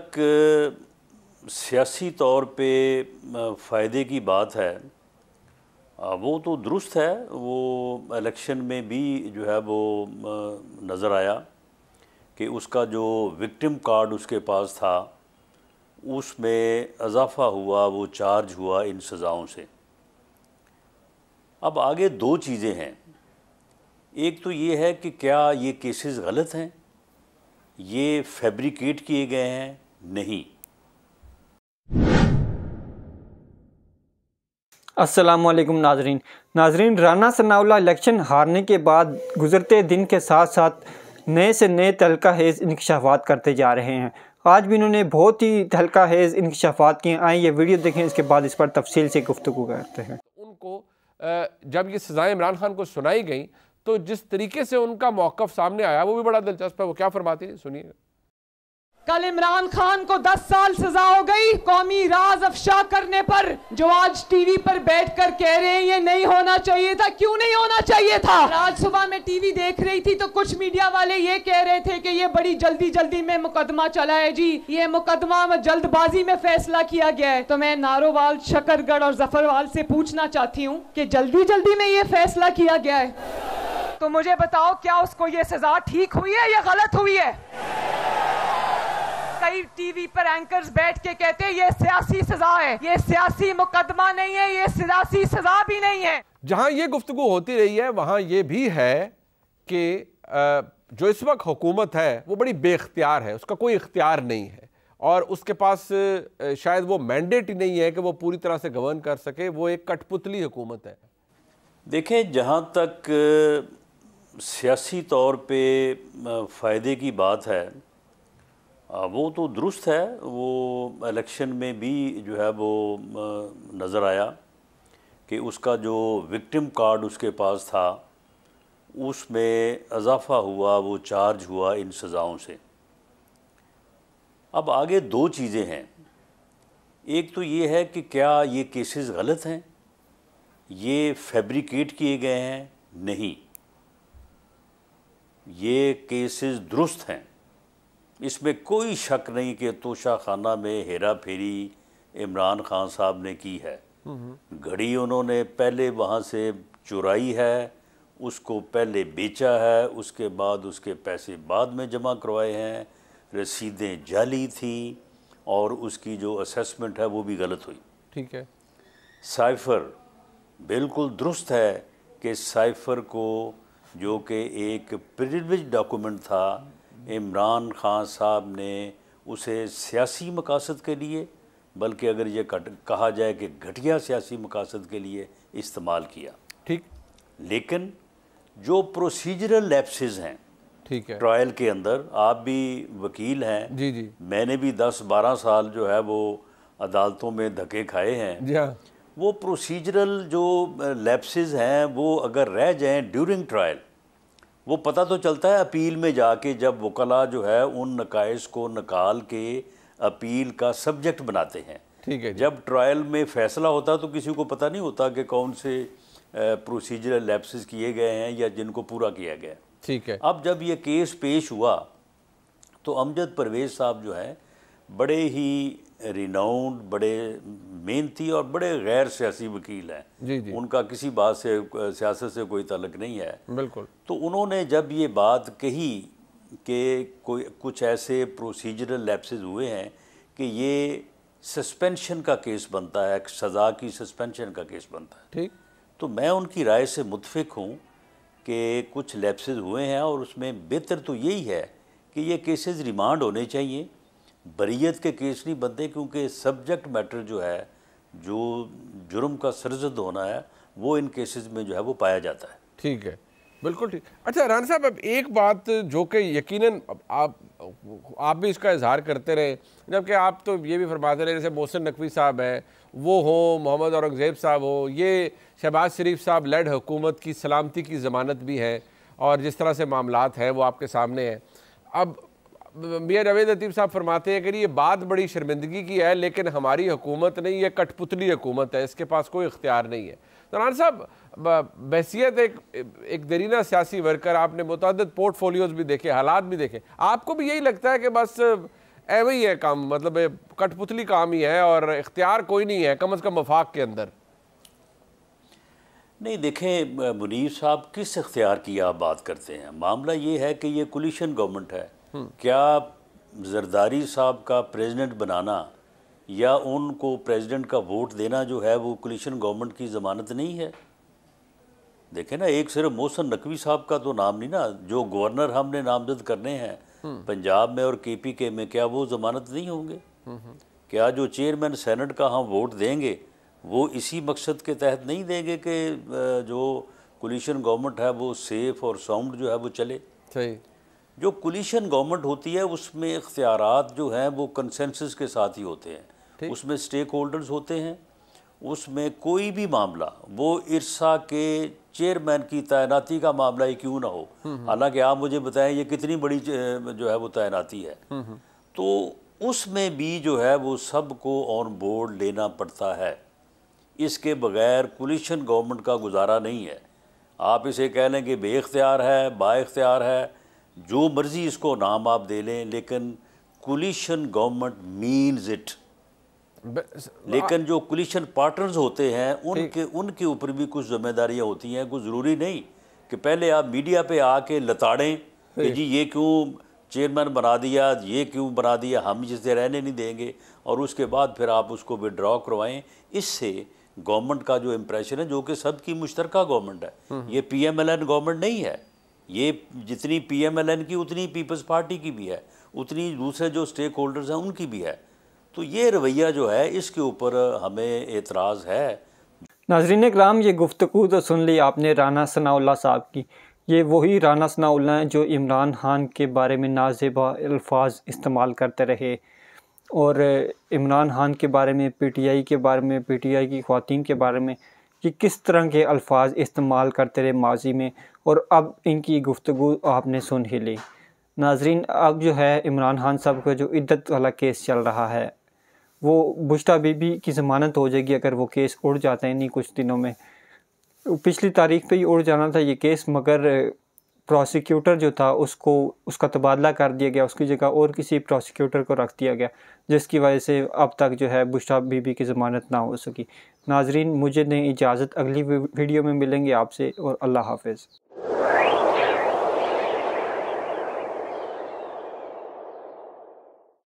तक सियासी तौर पे फ़ायदे की बात है वो तो दुरुस्त है वो इलेक्शन में भी जो है वो नज़र आया कि उसका जो विक्टिम कार्ड उसके पास था उसमें अजाफा हुआ वो चार्ज हुआ इन सज़ाओं से अब आगे दो चीज़ें हैं एक तो ये है कि क्या ये केसेस गलत हैं ये फैब्रिकेट किए गए हैं नहीं असलकम नाजरीन नाजरीन राना सनाउल्ला इलेक्शन हारने के बाद गुजरते दिन के साथ साथ नए से नए तलका हेज़ इंकशाफात करते जा रहे हैं आज भी इन्होंने बहुत ही तहलका हेज़ इंकशाफात किए आए ये वीडियो देखें इसके बाद इस पर तफसील से गुफ्तु करते हैं उनको जब ये सजाएं इमरान खान को सुनाई गई तो जिस तरीके से उनका मौक़ सामने आया वो भी बड़ा दिलचस्प है वो क्या फरमाती है सुनिएगा कल इमरान खान को 10 साल सजा हो गई कौमी राज अफशा करने पर जो आज टीवी पर बैठकर कह रहे हैं ये नहीं होना चाहिए था क्यों नहीं होना चाहिए था आज सुबह मैं टीवी देख रही थी तो कुछ मीडिया वाले ये कह रहे थे कि ये बड़ी जल्दी जल्दी में मुकदमा चला है जी ये मुकदमा जल्दबाजी में फैसला किया गया है तो मैं नारोवाल शकरगढ़ और जफरवाल से पूछना चाहती हूँ कि जल्दी जल्दी में ये फैसला किया गया है तो मुझे बताओ क्या उसको ये सजा ठीक हुई है या गलत हुई है कई टीवी पर एंकर्स बैठ के कहते हैं ये सियासी सजा है ये सियासी मुकदमा नहीं है ये सियासी सजा भी नहीं है जहां ये गुफ्तु होती रही है वहां ये भी है कि जो इस वक्त हुकूमत है वो बड़ी बेख्तियार है उसका कोई इख्तियार नहीं है और उसके पास शायद वो मैंडेट ही नहीं है कि वो पूरी तरह से गवर्न कर सके वो एक कठपुतली हुकूमत है देखें जहाँ तक सियासी तौर पे फ़ायदे की बात है वो तो दुरुस्त है वो इलेक्शन में भी जो है वो नज़र आया कि उसका जो विक्टिम कार्ड उसके पास था उसमें अजाफा हुआ वो चार्ज हुआ इन सज़ाओं से अब आगे दो चीज़ें हैं एक तो ये है कि क्या ये केसेस गलत हैं ये फैब्रिकेट किए गए हैं नहीं ये केसेस दुरुस्त हैं इसमें कोई शक नहीं कि तोशा खाना में हेरा फेरी इमरान खान साहब ने की है घड़ी उन्होंने पहले वहाँ से चुराई है उसको पहले बेचा है उसके बाद उसके पैसे बाद में जमा करवाए हैं रसीदें जाली थी और उसकी जो असेसमेंट है वो भी गलत हुई ठीक है साइफ़र बिल्कुल दुरुस्त है कि साइफ़र को जो कि एक प्रिविलेज डॉक्यूमेंट था इमरान खान साहब ने उसे सियासी मकासद के लिए बल्कि अगर ये कहा जाए कि घटिया सियासी मकासद के लिए इस्तेमाल किया ठीक लेकिन जो प्रोसीजरल लैप्सेज हैं ठीक है ट्रायल के अंदर आप भी वकील हैं जी जी मैंने भी 10-12 साल जो है वो अदालतों में धक्के खाए हैं जी हाँ। वो प्रोसीजरल जो लैप्स हैं वो अगर रह जाएं ड्यूरिंग ट्रायल वो पता तो चलता है अपील में जाके जब वकला जो है उन नकाइस को निकाल के अपील का सब्जेक्ट बनाते हैं ठीक है जब ट्रायल में फैसला होता है तो किसी को पता नहीं होता कि कौन से प्रोसीजर लैप्सिस किए गए हैं या जिनको पूरा किया गया ठीक है अब जब ये केस पेश हुआ तो अमजद परवेज साहब जो हैं बड़े ही रिनाउंड बड़े मेहनती और बड़े गैर सियासी वकील हैं जी जी उनका किसी बात से सियासत से कोई तलक नहीं है बिल्कुल तो उन्होंने जब ये बात कही कि कोई कुछ ऐसे प्रोसीजरल लैप्सेस हुए हैं कि ये सस्पेंशन का केस बनता है सज़ा की सस्पेंशन का केस बनता है ठीक तो मैं उनकी राय से मुतफिक हूँ कि कुछ लैप्सेस हुए हैं और उसमें बेहतर तो यही है कि ये केसेज रिमांड होने चाहिए बरीत के केस नहीं बनते क्योंकि सब्जेक्ट मैटर जो है जो जुर्म का सरजद होना है वो इन केसेस में जो है वो पाया जाता है ठीक है बिल्कुल ठीक अच्छा राना साहब अब एक बात जो कि यकीनन आप आप भी इसका इजहार करते रहे जबकि आप तो ये भी फरमाते रहे जैसे मोहसिन नकवी साहब हैं वो हो मोहम्मद औरंगज़ेब साहब हो ये शहबाज शरीफ साहब लेड हुकूमत की सलामती की ज़मानत भी है और जिस तरह से मामला हैं वो आपके सामने हैं अब मियाँ जावेद अतीब साहब फरमाते हैं कि ये बात बड़ी शर्मिंदगी की है लेकिन हमारी हुकूमत नहीं ये कठपुतली हुकूमत है इसके पास कोई इख्तियार नहीं है तरान साहब बहसीत एक एक दरीना सियासी वर्कर आपने मुतद पोर्टफोलियोज भी देखे हालात भी देखे आपको भी यही लगता है कि बस ऐवे ही है काम मतलब कठपुतली काम ही है और इख्तियार कोई नहीं है कम अज़ कम वफाक के अंदर नहीं देखें मुनीर साहब किस इख्तियार की आप बात करते हैं मामला ये है कि ये कुलिशन गवर्नमेंट है क्या जरदारी साहब का प्रेसिडेंट बनाना या उनको प्रेसिडेंट का वोट देना जो है वो कोलिशन गवर्नमेंट की ज़मानत नहीं है देखें ना एक सिर्फ मोहसन नकवी साहब का तो नाम नहीं ना जो गवर्नर हमने नामजद करने हैं पंजाब में और के पी के में क्या वो ज़मानत नहीं होंगे क्या जो चेयरमैन सेनेट का हम वोट देंगे वो इसी मकसद के तहत नहीं देंगे कि जो कोलिशन गवर्नमेंट है वो सेफ़ और साउंड जो है वो चले सही जो कोलिशन गवर्नमेंट होती है उसमें इख्तियार जो हैं वो कंसेंसस के साथ ही होते हैं उसमें स्टेक होल्डर्स होते हैं उसमें कोई भी मामला वो इरसा के चेयरमैन की तैनाती का मामला ही क्यों ना हो हम्म, हम्म। हालांकि आप मुझे बताएं ये कितनी बड़ी जो है वो तैनाती है हम्म, तो उसमें भी जो है वो सबको ऑन बोर्ड लेना पड़ता है इसके बगैर कोलिशन गवर्नमेंट का गुजारा नहीं है आप इसे कह लें कि बेख्तियार है बाख्तियार है जो मर्ज़ी इसको नाम आप दे लें लेकिन कुलिशन गवर्नमेंट मीन्स इट लेकिन जो कुलिशन पार्टनर्स होते हैं उनके उनके ऊपर भी कुछ जिम्मेदारियां होती हैं कुछ ज़रूरी नहीं कि पहले आप मीडिया पे आके लताड़ें कि जी ये क्यों चेयरमैन बना दिया ये क्यों बना दिया हम जिसे रहने नहीं देंगे और उसके बाद फिर आप उसको विड्रॉ करवाएं इससे गवर्नमेंट का जो इम्प्रेशन है जो कि सबकी मुश्तरक गवर्नमेंट है हम्म। ये पीएमएलएन गवर्नमेंट नहीं है ये जितनी पीएमएलएन की उतनी पीपल्स पार्टी की भी है उतनी दूसरे जो स्टेक होल्डर्स हैं उनकी भी है तो ये रवैया जो है इसके ऊपर हमें एतराज़ है नाजरीन कराम ये गुफ्तु तो सुन ली आपने राना सनाउल्ला साहब की ये वही राना सनाउल्ला हैं जो इमरान खान के बारे में नाजेबा अल्फाज इस्तेमाल करते रहे और इमरान खान के बारे में पीटीआई के बारे में पीटीआई की खातन के बारे में कि किस तरह के अल्फाज इस्तेमाल करते रहे माजी में और अब इनकी गुफ्तु आपने सुन ही ली नाजरीन अब जो है इमरान खान साहब का जो इद्दत वाला केस चल रहा है वो बुश्ता बीबी की ज़मानत हो जाएगी अगर वो केस उड़ जाते हैं नहीं कुछ दिनों में पिछली तारीख पे ही उड़ जाना था ये केस मगर प्रोसिक्यूटर जो था उसको उसका तबादला कर दिया गया उसकी जगह और किसी प्रोसिक्यूटर को रख दिया गया जिसकी वजह से अब तक जो है बुशरा बीबी की ज़मानत ना हो सकी नाजरीन मुझे दें इजाज़त अगली वीडियो में मिलेंगे आपसे और अल्लाह हाफिज़